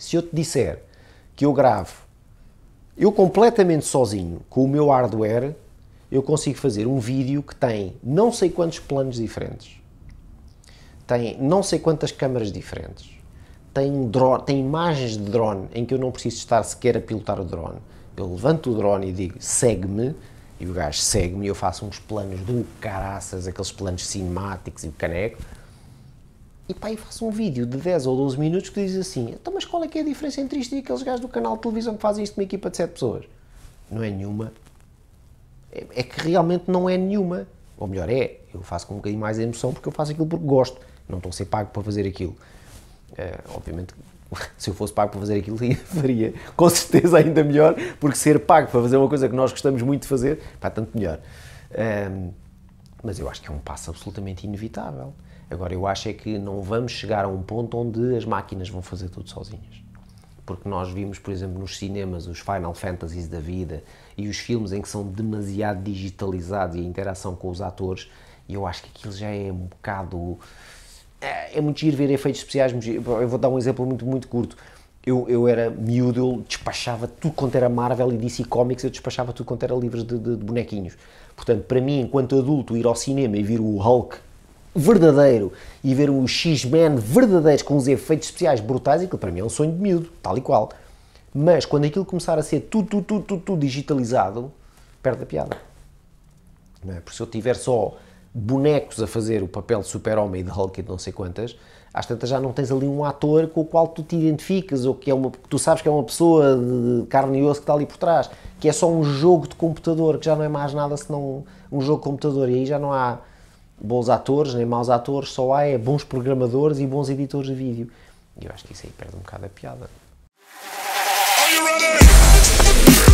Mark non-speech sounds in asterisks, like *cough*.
Se eu te disser que eu gravo, eu completamente sozinho, com o meu hardware, eu consigo fazer um vídeo que tem não sei quantos planos diferentes, tem não sei quantas câmaras diferentes, tem, drone, tem imagens de drone em que eu não preciso estar sequer a pilotar o drone. Eu levanto o drone e digo segue-me, e o gajo segue-me e eu faço uns planos do caraças, aqueles planos cinemáticos e o caneco e pá, e faço um vídeo de 10 ou 12 minutos que diz assim: então, mas qual é que é a diferença entre isto e aqueles gajos do canal de televisão que fazem isto numa equipa de 7 pessoas? Não é nenhuma. É, é que realmente não é nenhuma. Ou melhor, é. Eu faço com um bocadinho mais de emoção porque eu faço aquilo porque gosto. Não estou a ser pago para fazer aquilo. Eh, obviamente, *laughs* se eu fosse pago para fazer aquilo, *laughs* faria com certeza ainda melhor, porque ser pago para fazer uma coisa que nós gostamos muito de fazer, pá, tanto melhor. É, mas eu acho que é um passo absolutamente inevitável. Agora, eu acho é que não vamos chegar a um ponto onde as máquinas vão fazer tudo sozinhas. Porque nós vimos, por exemplo, nos cinemas os Final Fantasies da vida e os filmes em que são demasiado digitalizados e a interação com os atores, e eu acho que aquilo já é um bocado. É, é muito giro ver efeitos especiais. Eu vou dar um exemplo muito, muito curto eu, eu era miúdo, eu despachava tudo quanto era Marvel e DC Comics, eu despachava tudo quanto era livros de, de, de bonequinhos. Portanto, para mim, enquanto adulto, ir ao cinema e vir o Hulk verdadeiro e ver o X-Men verdadeiros com os efeitos especiais brutais, aquilo para mim é um sonho de miúdo, tal e qual. Mas quando aquilo começar a ser tudo, tudo, tudo, tudo, tudo digitalizado, perde a piada. É? Porque se eu tiver só bonecos a fazer o papel de super-homem e de Hulk e de não sei quantas, às tantas já não tens ali um ator com o qual tu te identificas ou que é uma, tu sabes que é uma pessoa de carne e osso que está ali por trás, que é só um jogo de computador, que já não é mais nada senão um jogo de computador e aí já não há bons atores nem maus atores, só há é bons programadores e bons editores de vídeo. E eu acho que isso aí perde um bocado a piada. Are you ready?